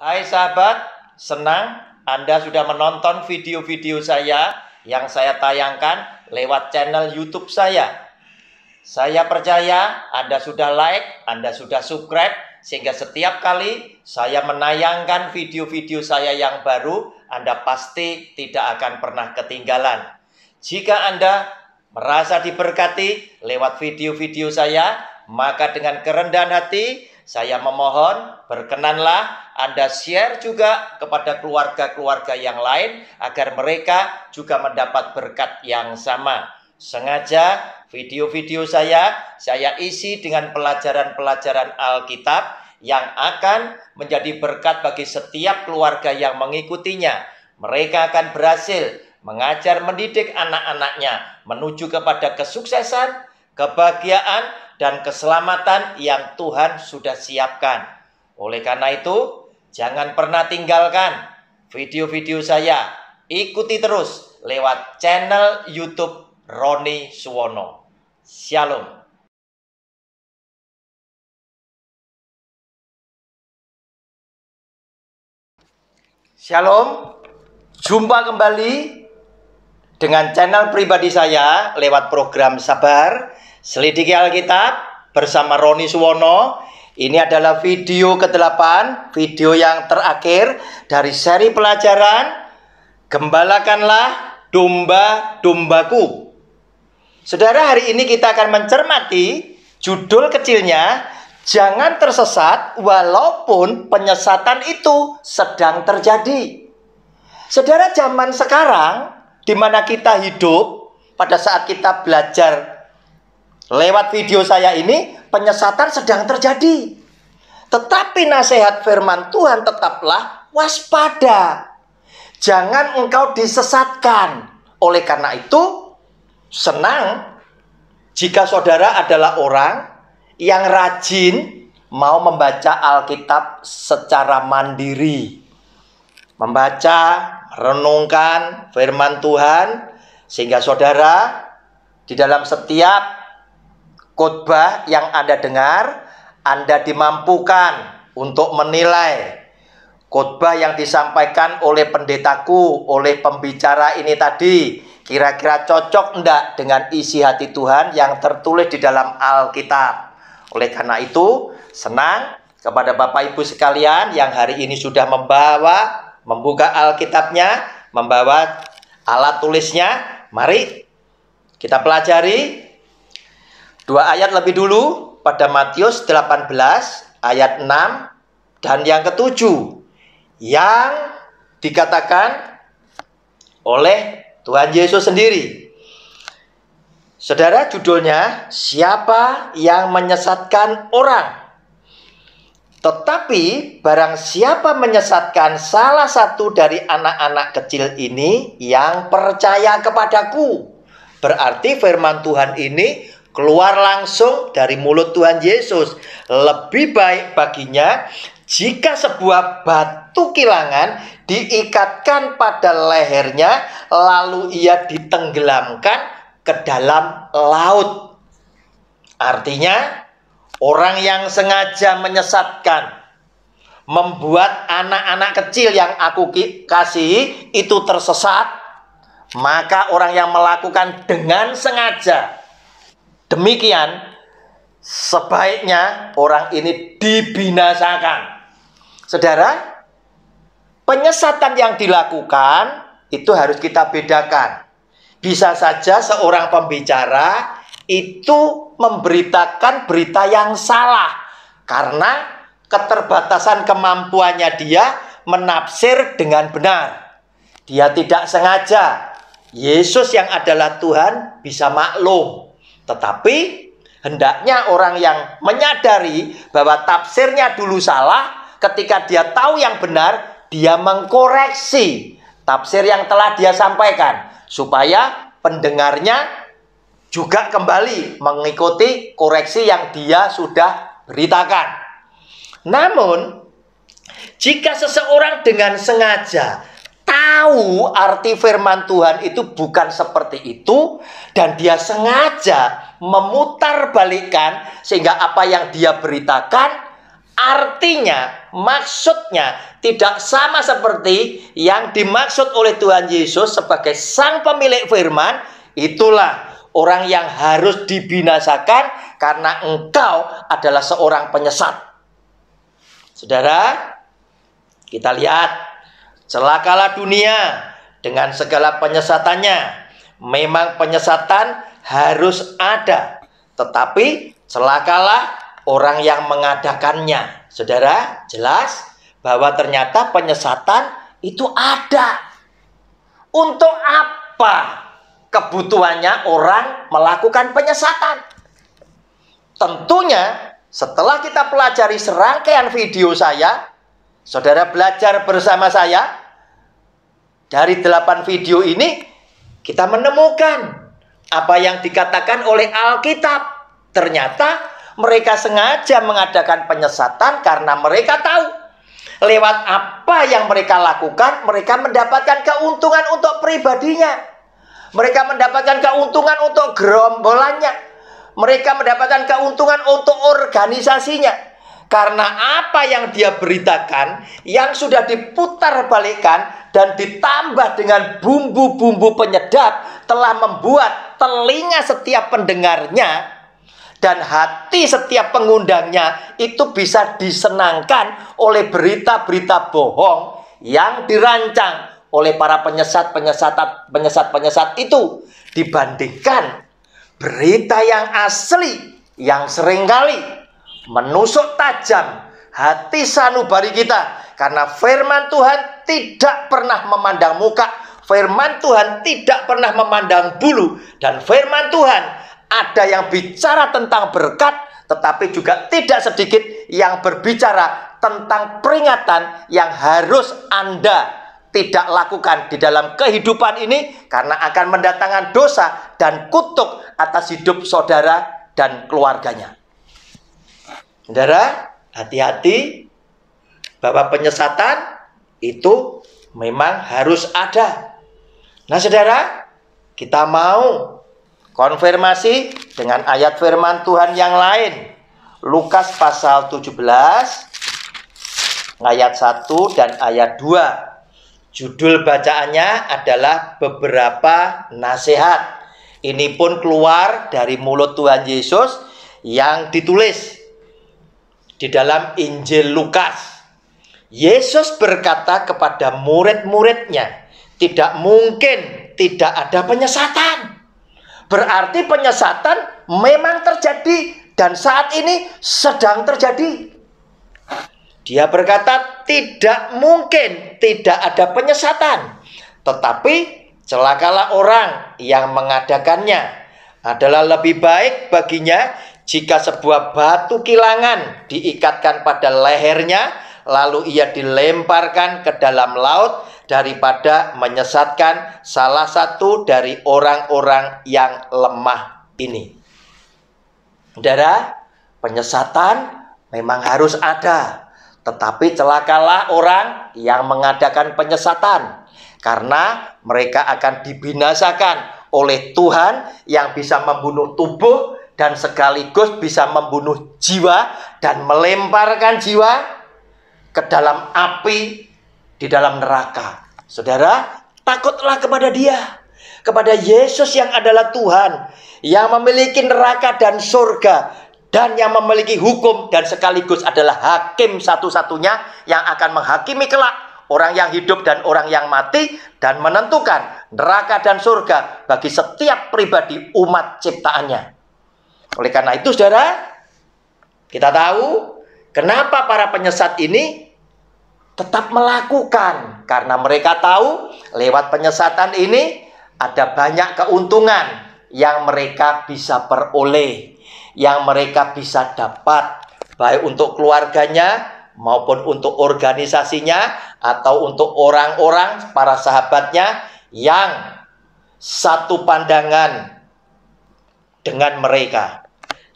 Hai sahabat, senang Anda sudah menonton video-video saya yang saya tayangkan lewat channel YouTube saya. Saya percaya Anda sudah like, Anda sudah subscribe, sehingga setiap kali saya menayangkan video-video saya yang baru, Anda pasti tidak akan pernah ketinggalan. Jika Anda merasa diberkati lewat video-video saya, maka dengan kerendahan hati saya memohon berkenanlah anda share juga kepada keluarga-keluarga yang lain agar mereka juga mendapat berkat yang sama. Sengaja video-video saya saya isi dengan pelajaran-pelajaran Alkitab yang akan menjadi berkat bagi setiap keluarga yang mengikutinya. Mereka akan berhasil mengajar mendidik anak-anaknya menuju kepada kesuksesan, kebahagiaan, dan keselamatan yang Tuhan sudah siapkan. Oleh karena itu, Jangan pernah tinggalkan video-video saya. Ikuti terus lewat channel YouTube Roni Suwono. Shalom. Shalom, jumpa kembali dengan channel pribadi saya lewat program Sabar, Selidiki Alkitab bersama Roni Suwono ini adalah video ke-8, video yang terakhir dari seri pelajaran Gembalakanlah domba-dombaku. Saudara, hari ini kita akan mencermati judul kecilnya Jangan tersesat walaupun penyesatan itu sedang terjadi. Saudara, zaman sekarang di mana kita hidup pada saat kita belajar lewat video saya ini penyesatan sedang terjadi. Tetapi nasihat firman Tuhan tetaplah waspada. Jangan engkau disesatkan. Oleh karena itu, senang jika saudara adalah orang yang rajin mau membaca Alkitab secara mandiri. Membaca, renungkan firman Tuhan sehingga saudara di dalam setiap khotbah yang Anda dengar, Anda dimampukan untuk menilai khotbah yang disampaikan oleh pendetaku, oleh pembicara ini tadi, kira-kira cocok enggak dengan isi hati Tuhan yang tertulis di dalam Alkitab. Oleh karena itu, senang kepada Bapak Ibu sekalian yang hari ini sudah membawa membuka Alkitabnya, membawa alat tulisnya. Mari kita pelajari Dua ayat lebih dulu pada Matius 18 ayat 6 dan yang ketujuh yang dikatakan oleh Tuhan Yesus sendiri. Saudara judulnya siapa yang menyesatkan orang? Tetapi barang siapa menyesatkan salah satu dari anak-anak kecil ini yang percaya kepadaku. Berarti firman Tuhan ini keluar langsung dari mulut Tuhan Yesus. Lebih baik baginya jika sebuah batu kilangan diikatkan pada lehernya lalu ia ditenggelamkan ke dalam laut. Artinya, orang yang sengaja menyesatkan membuat anak-anak kecil yang aku kasih itu tersesat, maka orang yang melakukan dengan sengaja Demikian sebaiknya orang ini dibinasakan. Saudara, penyesatan yang dilakukan itu harus kita bedakan. Bisa saja seorang pembicara itu memberitakan berita yang salah karena keterbatasan kemampuannya dia menafsir dengan benar. Dia tidak sengaja. Yesus yang adalah Tuhan bisa maklum tetapi hendaknya orang yang menyadari bahwa tafsirnya dulu salah, ketika dia tahu yang benar, dia mengkoreksi tafsir yang telah dia sampaikan supaya pendengarnya juga kembali mengikuti koreksi yang dia sudah beritakan. Namun, jika seseorang dengan sengaja tahu arti firman Tuhan itu bukan seperti itu dan dia sengaja memutar balikan sehingga apa yang dia beritakan artinya, maksudnya tidak sama seperti yang dimaksud oleh Tuhan Yesus sebagai sang pemilik firman. Itulah orang yang harus dibinasakan karena engkau adalah seorang penyesat. Saudara, kita lihat Celakalah dunia dengan segala penyesatannya. Memang penyesatan harus ada, tetapi celakalah orang yang mengadakannya. Saudara, jelas bahwa ternyata penyesatan itu ada. Untuk apa kebutuhannya orang melakukan penyesatan? Tentunya setelah kita pelajari serangkaian video saya, saudara belajar bersama saya, dari delapan video ini kita menemukan apa yang dikatakan oleh Alkitab. Ternyata mereka sengaja mengadakan penyesatan karena mereka tahu lewat apa yang mereka lakukan, mereka mendapatkan keuntungan untuk pribadinya. Mereka mendapatkan keuntungan untuk gerombolannya. Mereka mendapatkan keuntungan untuk organisasinya. Karena apa yang dia beritakan yang sudah diputar balikan dan ditambah dengan bumbu-bumbu penyedap telah membuat telinga setiap pendengarnya dan hati setiap pengundangnya itu bisa disenangkan oleh berita-berita bohong yang dirancang oleh para penyesat-penyesat penyesat-penyesat itu dibandingkan berita yang asli yang seringkali menusuk tajam hati sanubari kita karena firman Tuhan tidak pernah memandang muka firman Tuhan tidak pernah memandang bulu dan firman Tuhan ada yang bicara tentang berkat tetapi juga tidak sedikit yang berbicara tentang peringatan yang harus Anda tidak lakukan di dalam kehidupan ini karena akan mendatangkan dosa dan kutuk atas hidup saudara dan keluarganya. Saudara, hati-hati bahwa penyesatan itu memang harus ada. Nah, Saudara, kita mau konfirmasi dengan ayat firman Tuhan yang lain. Lukas pasal 17 ayat 1 dan ayat 2. Judul bacaannya adalah beberapa nasihat. Ini pun keluar dari mulut Tuhan Yesus yang ditulis di dalam Injil Lukas. Yesus berkata kepada murid-muridnya, tidak mungkin tidak ada penyesatan. Berarti penyesatan memang terjadi dan saat ini sedang terjadi. Dia berkata tidak mungkin tidak ada penyesatan. Tetapi celakalah orang yang mengadakannya. Adalah lebih baik baginya jika sebuah batu kilangan diikatkan pada lehernya, lalu ia dilemparkan ke dalam laut daripada menyesatkan salah satu dari orang-orang yang lemah ini. Saudara, penyesatan memang harus ada, tetapi celakalah orang yang mengadakan penyesatan karena mereka akan dibinasakan oleh Tuhan yang bisa membunuh tubuh dan sekaligus bisa membunuh jiwa dan melemparkan jiwa ke dalam api di dalam neraka. Saudara, takutlah kepada Dia, kepada Yesus yang adalah Tuhan, yang memiliki neraka dan surga, dan yang memiliki hukum dan sekaligus adalah hakim satu-satunya yang akan menghakimi kelak orang yang hidup dan orang yang mati dan menentukan neraka dan surga bagi setiap pribadi umat ciptaannya. Oleh karena itu, saudara, kita tahu kenapa para penyesat ini tetap melakukan karena mereka tahu lewat penyesatan ini ada banyak keuntungan yang mereka bisa peroleh, yang mereka bisa dapat, baik untuk keluarganya maupun untuk organisasinya atau untuk orang-orang para sahabatnya yang satu pandangan dengan mereka.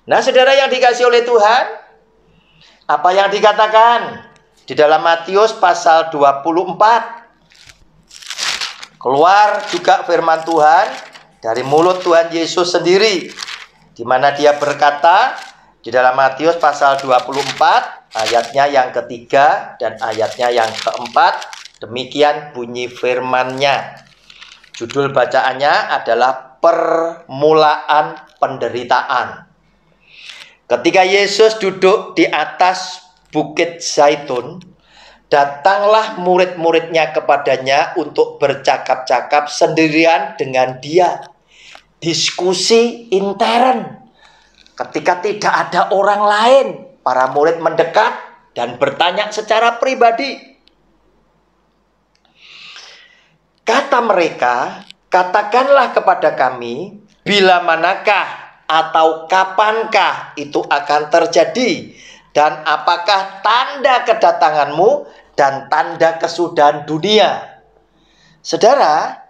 Nah, saudara yang dikasih oleh Tuhan, apa yang dikatakan di dalam Matius pasal 24? Keluar juga firman Tuhan dari mulut Tuhan Yesus sendiri, di mana dia berkata di dalam Matius pasal 24 ayatnya yang ketiga dan ayatnya yang keempat, demikian bunyi firmannya. Judul bacaannya adalah permulaan penderitaan. Ketika Yesus duduk di atas bukit Zaitun, datanglah murid-muridnya kepadanya untuk bercakap-cakap sendirian dengan dia. Diskusi intern. Ketika tidak ada orang lain, para murid mendekat dan bertanya secara pribadi. Kata mereka, katakanlah kepada kami, bila manakah atau kapankah itu akan terjadi dan apakah tanda kedatanganmu dan tanda kesudahan dunia. Saudara,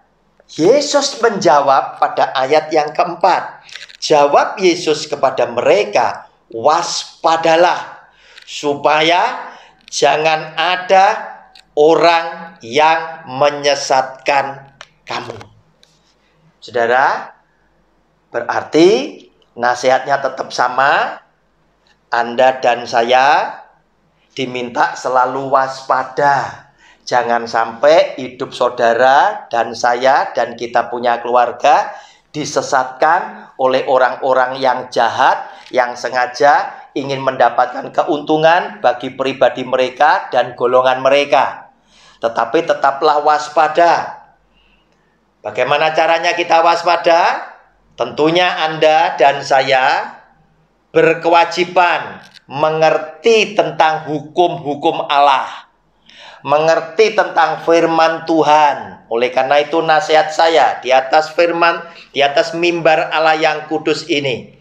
Yesus menjawab pada ayat yang keempat. Jawab Yesus kepada mereka, waspadalah supaya jangan ada orang yang menyesatkan kamu. Saudara, berarti Nasihatnya tetap sama. Anda dan saya diminta selalu waspada. Jangan sampai hidup saudara dan saya dan kita punya keluarga disesatkan oleh orang-orang yang jahat yang sengaja ingin mendapatkan keuntungan bagi pribadi mereka dan golongan mereka. Tetapi tetaplah waspada. Bagaimana caranya kita waspada? Tentunya Anda dan saya berkewajiban mengerti tentang hukum-hukum Allah, mengerti tentang firman Tuhan. Oleh karena itu nasihat saya di atas firman, di atas mimbar Allah yang kudus ini.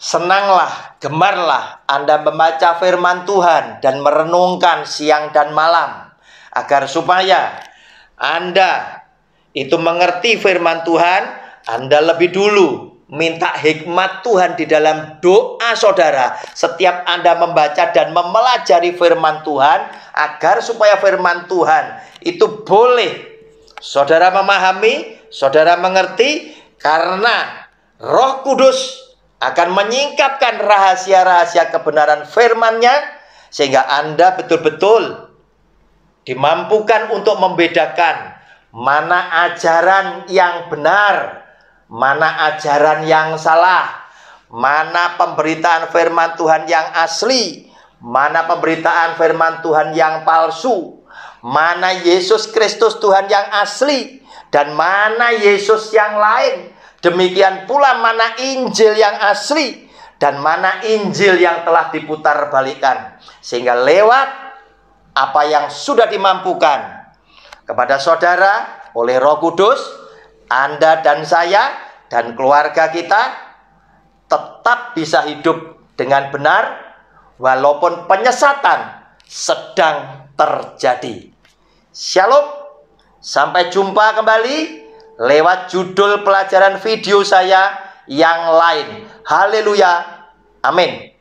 Senanglah, gemarlah Anda membaca firman Tuhan dan merenungkan siang dan malam agar supaya Anda itu mengerti firman Tuhan anda lebih dulu minta hikmat Tuhan di dalam doa saudara. Setiap Anda membaca dan memelajari firman Tuhan agar supaya firman Tuhan itu boleh saudara memahami, saudara mengerti karena Roh Kudus akan menyingkapkan rahasia-rahasia kebenaran firman-Nya sehingga Anda betul-betul dimampukan untuk membedakan mana ajaran yang benar mana ajaran yang salah, mana pemberitaan firman Tuhan yang asli, mana pemberitaan firman Tuhan yang palsu, mana Yesus Kristus Tuhan yang asli, dan mana Yesus yang lain. Demikian pula mana Injil yang asli dan mana Injil yang telah diputar balikan. Sehingga lewat apa yang sudah dimampukan kepada saudara oleh roh kudus, Anda dan saya dan keluarga kita tetap bisa hidup dengan benar walaupun penyesatan sedang terjadi. Shalom, sampai jumpa kembali lewat judul pelajaran video saya yang lain. Haleluya, amin.